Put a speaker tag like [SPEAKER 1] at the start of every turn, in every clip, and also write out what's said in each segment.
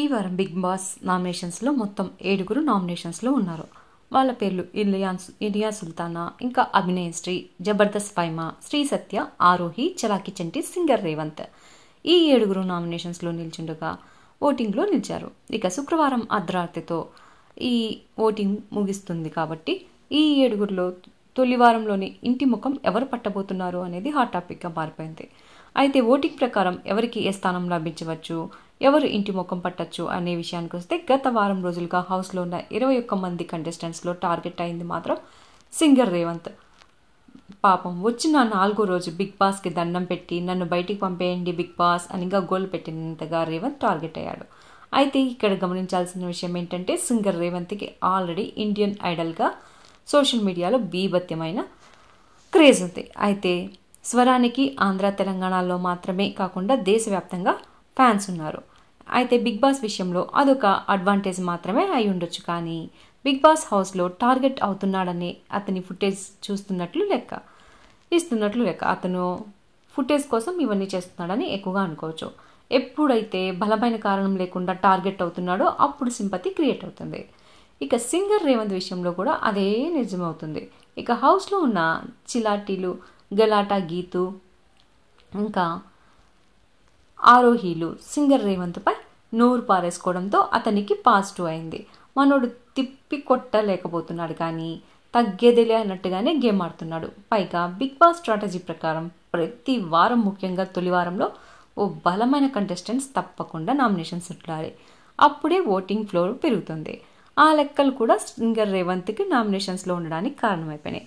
[SPEAKER 1] ఈ వారం big boss నామినేషన్స్లో మొత్తం ఏడుగురు నామినేషన్స్లో ఉన్నారు వాళ్ళ పేర్లు ఇలియాన్ ఇలియా సుల్తానా ఇంకా అభినయ శ్రీ జబర్దస్త్ ఫైమా శ్రీ సత్య ఆరోహి చలాకి చంటి సింగర్ రేవంత్ ఈ ఏడుగురు నామినేషన్స్లో నిల్చుండగా ఓటింగ్లో నిలిచారు ఇక శుక్రవారం అర్ధరాత్రితో ఈ ఓటింగ్ ముగిస్తుంది కాబట్టి ఈ ఏడుగురిలో తొలివారంలోని ఇంటి ముఖం ఎవరు పట్టబోతున్నారు అనేది హాట్ టాపిక్గా మారిపోయింది అయితే ఓటింగ్ ప్రకారం ఎవరికి ఏ స్థానం లభించవచ్చు ఎవరు ఇంటి ముఖం పట్టచ్చు అనే విషయానికి వస్తే గత వారం రోజులుగా హౌస్లో ఉన్న ఇరవై ఒక్క మంది కంటెస్టెంట్స్లో టార్గెట్ అయింది మాత్రం సింగర్ రేవంత్ పాపం వచ్చిన నాలుగో రోజు బిగ్ బాస్కి దండం పెట్టి నన్ను బయటికి పంపేయండి బిగ్ బాస్ అనిగా గోల్ పెట్టినంతగా రేవంత్ టార్గెట్ అయ్యాడు అయితే ఇక్కడ గమనించాల్సిన విషయం ఏంటంటే సింగర్ రేవంత్కి ఆల్రెడీ ఇండియన్ ఐడల్గా సోషల్ మీడియాలో బీభత్యమైన క్రేజ్ ఉంది అయితే స్వరానికి ఆంధ్ర తెలంగాణలో మాత్రమే కాకుండా దేశవ్యాప్తంగా ఫ్యాన్స్ ఉన్నారు అయితే బిగ్ బాస్ విషయంలో అదొక అడ్వాంటేజ్ మాత్రమే అయి ఉండొచ్చు కానీ బిగ్ బాస్ హౌస్లో టార్గెట్ అవుతున్నాడని అతని ఫుటేజ్ చూస్తున్నట్లు లెక్క ఇస్తున్నట్లు లెక్క అతను ఫుటేజ్ కోసం ఇవన్నీ చేస్తున్నాడని ఎక్కువగా అనుకోవచ్చు ఎప్పుడైతే బలమైన కారణం లేకుండా టార్గెట్ అవుతున్నాడో అప్పుడు సింపతి క్రియేట్ అవుతుంది ఇక సింగర్ రేవంత్ విషయంలో కూడా అదే నిజమవుతుంది ఇక హౌస్లో ఉన్న చిలాటీలు గలాటా గీతు ఇంకా ఆరోహీలు సింగర్ రేవంత్పై నోరు పారేసుకోవడంతో అతనికి పాజిటివ్ అయింది మనోడు తిప్పి కొట్టలేకపోతున్నాడు కానీ తగ్గేదిలే అన్నట్టుగానే గేమ్ ఆడుతున్నాడు పైగా బిగ్ బాస్ స్ట్రాటజీ ప్రకారం ప్రతి వారం ముఖ్యంగా తొలివారంలో ఓ బలమైన కంటెస్టెంట్స్ తప్పకుండా నామినేషన్స్ ఉండాలి అప్పుడే ఓటింగ్ ఫ్లోర్ పెరుగుతుంది ఆ లెక్కలు కూడా సింగర్ రేవంత్కి నామినేషన్స్లో ఉండడానికి కారణమైపోయినాయి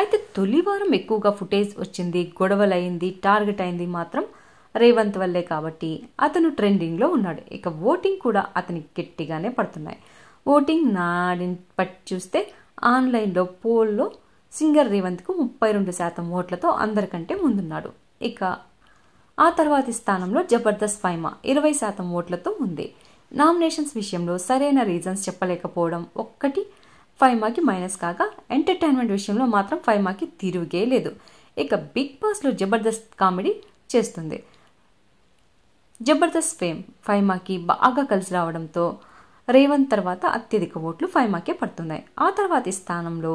[SPEAKER 1] అయితే తొలివారం ఎక్కువగా ఫుటేజ్ వచ్చింది గొడవలైంది టార్గెట్ అయింది మాత్రం రేవంత్ వల్లే కాబట్టి అతను ట్రెండింగ్లో ఉన్నాడు ఇక ఓటింగ్ కూడా అతనికి గట్టిగానే పడుతున్నాయి ఓటింగ్ నాడి పట్టి చూస్తే ఆన్లైన్లో పోల్లో సింగర్ రేవంత్కు ముప్పై రెండు శాతం ఓట్లతో అందరికంటే ముందున్నాడు ఇక ఆ తర్వాతి స్థానంలో జబర్దస్త్ ఫైమా ఇరవై శాతం ఓట్లతో ఉంది నామినేషన్స్ విషయంలో సరైన రీజన్స్ చెప్పలేకపోవడం ఒక్కటి ఫైమాకి మైనస్ కాగా ఎంటర్టైన్మెంట్ విషయంలో మాత్రం ఫైమాకి తిరుగే లేదు ఇక బిగ్ బాస్లో జబర్దస్త్ కామెడీ చేస్తుంది జబర్దస్త్ ఫేమ్ ఫైమాకి బాగా కలిసి రావడంతో రేవంత్ తర్వాత అత్యధిక ఓట్లు ఫైమాకే పడుతున్నాయి ఆ తర్వాతి స్థానంలో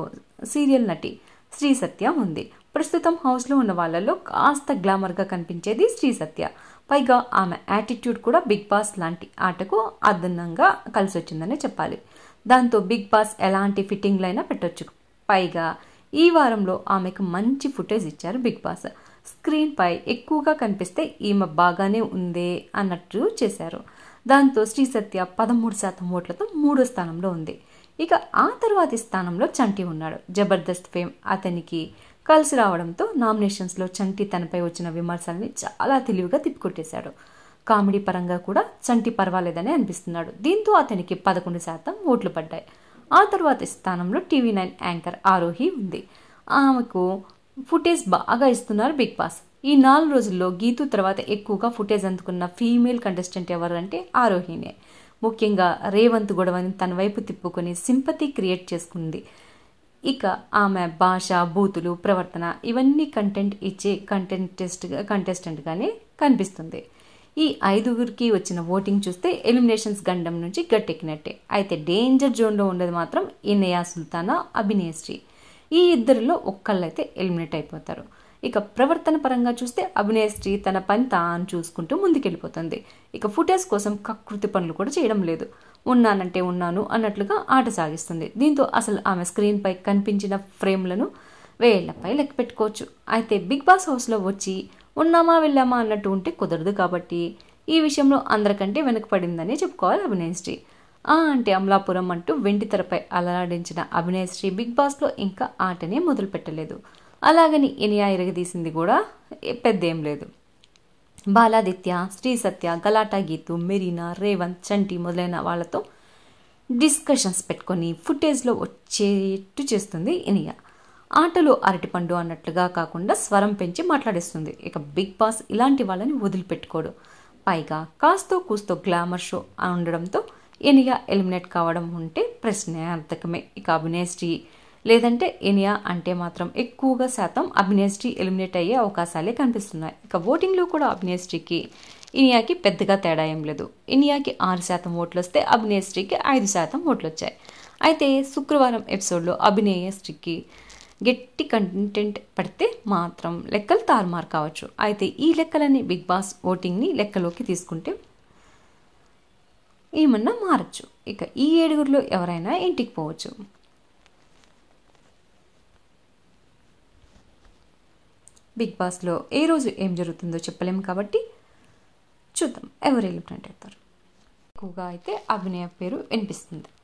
[SPEAKER 1] సీరియల్ నటి శ్రీ సత్య ఉంది ప్రస్తుతం హౌస్లో ఉన్న వాళ్ళలో కాస్త గ్లామర్గా కనిపించేది శ్రీ సత్య పైగా ఆమె యాటిట్యూడ్ కూడా బిగ్ బాస్ లాంటి ఆటకు అదనంగా కలిసి వచ్చిందనే చెప్పాలి దాంతో బిగ్ బాస్ ఎలాంటి ఫిట్టింగ్లైనా పెట్టొచ్చు పైగా ఈ వారంలో ఆమెకు మంచి ఫుటేజ్ ఇచ్చారు బిగ్ బాస్ స్క్రీన్పై ఎక్కువగా కనిపిస్తే ఈమె బాగానే ఉందే అన్నట్టు చేశారు దాంతో శ్రీ సత్య పదమూడు శాతం ఓట్లతో మూడో స్థానంలో ఉంది ఇక ఆ తర్వాతి స్థానంలో చంటి ఉన్నాడు జబర్దస్త్ ఫేమ్ అతనికి కలిసి రావడంతో నామినేషన్స్లో చంటి తనపై వచ్చిన విమర్శల్ని చాలా తెలివిగా తిప్పికొట్టేశాడు కామెడీ పరంగా కూడా చంటి పర్వాలేదని అనిపిస్తున్నాడు దీంతో అతనికి పదకొండు శాతం ఓట్లు పడ్డాయి ఆ తర్వాతి స్థానంలో టీవీ నైన్ యాంకర్ ఆరోహి ఉంది ఆమెకు ఫుటేజ్ బాగా ఇస్తున్నారు బిగ్ బాస్ ఈ నాలుగు రోజుల్లో గీతు తర్వాత ఎక్కువగా ఫుటేజ్ అందుకున్న ఫీమేల్ కంటెస్టెంట్ ఎవరంటే ఆరోహిణే ముఖ్యంగా రేవంత్ గొడవని తన వైపు తిప్పుకొని సింపతి క్రియేట్ చేసుకుంది ఇక ఆమె భాష బూతులు ప్రవర్తన ఇవన్నీ కంటెంట్ ఇచ్చే కంటెంటెస్ట్ కంటెస్టెంట్గానే కనిపిస్తుంది ఈ ఐదుగురికి వచ్చిన ఓటింగ్ చూస్తే ఎలిమినేషన్స్ గండం నుంచి గట్టెక్కినట్టే అయితే డేంజర్ జోన్లో ఉండేది మాత్రం ఇన్నయా సుల్తానా అభినేశ్రీ ఈ ఇద్దరిలో ఒక్కళ్ళైతే ఎలిమినేట్ అయిపోతారు ఇక ప్రవర్తన పరంగా చూస్తే శ్రీ తన పని తాను చూసుకుంటూ ముందుకెళ్ళిపోతుంది ఇక ఫుటేజ్ కోసం కకృతి పనులు కూడా చేయడం లేదు ఉన్నానంటే ఉన్నాను అన్నట్లుగా ఆట సాగిస్తుంది దీంతో అసలు ఆమె స్క్రీన్పై కనిపించిన ఫ్రేమ్లను వేళ్లపై లెక్క పెట్టుకోవచ్చు అయితే బిగ్ బాస్ హౌస్లో వచ్చి ఉన్నామా వెళ్ళామా అన్నట్టు ఉంటే కుదరదు కాబట్టి ఈ విషయంలో అందరికంటే వెనుకపడిందని చెప్పుకోవాలి శ్రీ ఆ అంటే అమలాపురం అంటూ వెండి తెరపై అలరాడించిన శ్రీ బిగ్ బాస్లో ఇంకా ఆటనే మొదలుపెట్టలేదు అలాగని ఎనియా ఇరగదీసింది కూడా పెద్ద ఏం లేదు బాలాదిత్య శ్రీ సత్య గలాటా గీతు మెరీనా రేవంత్ చంటి మొదలైన వాళ్ళతో డిస్కషన్స్ పెట్టుకొని ఫుటేజ్లో వచ్చేట్టు చేస్తుంది ఇనియా ఆటలు అరటిపండు అన్నట్లుగా కాకుండా స్వరం పెంచి మాట్లాడేస్తుంది ఇక బిగ్ బాస్ ఇలాంటి వాళ్ళని వదిలిపెట్టుకోడు పైగా కాస్తో కూస్తో గ్లామర్ షో ఉండడంతో ఎనియా ఎలిమినేట్ కావడం ఉంటే ప్రశ్నార్థకమే ఇక అభినేష్టి లేదంటే ఎనియా అంటే మాత్రం ఎక్కువగా శాతం అభినేష్టి ఎలిమినేట్ అయ్యే అవకాశాలే కనిపిస్తున్నాయి ఇక ఓటింగ్లో కూడా అభినేష్టికి ఇనియాకి పెద్దగా తేడా ఏం లేదు ఇనియాకి ఆరు శాతం ఓట్లు వస్తే అభినేస్టీకి ఐదు శాతం ఓట్లు వచ్చాయి అయితే శుక్రవారం ఎపిసోడ్లో స్ట్రీకి గట్టి కంటెంట్ పడితే మాత్రం లెక్కలు తారుమారు కావచ్చు అయితే ఈ లెక్కలని బిగ్ బాస్ ఓటింగ్ని లెక్కలోకి తీసుకుంటే ఏమన్నా మారచ్చు ఇక ఈ ఏడుగురిలో ఎవరైనా ఇంటికి పోవచ్చు బిగ్ బాస్లో ఏ రోజు ఏం జరుగుతుందో చెప్పలేము కాబట్టి చూద్దాం ఎవరు ఎలిమినేట్ అవుతారు ఎక్కువగా అయితే అభినయ పేరు వినిపిస్తుంది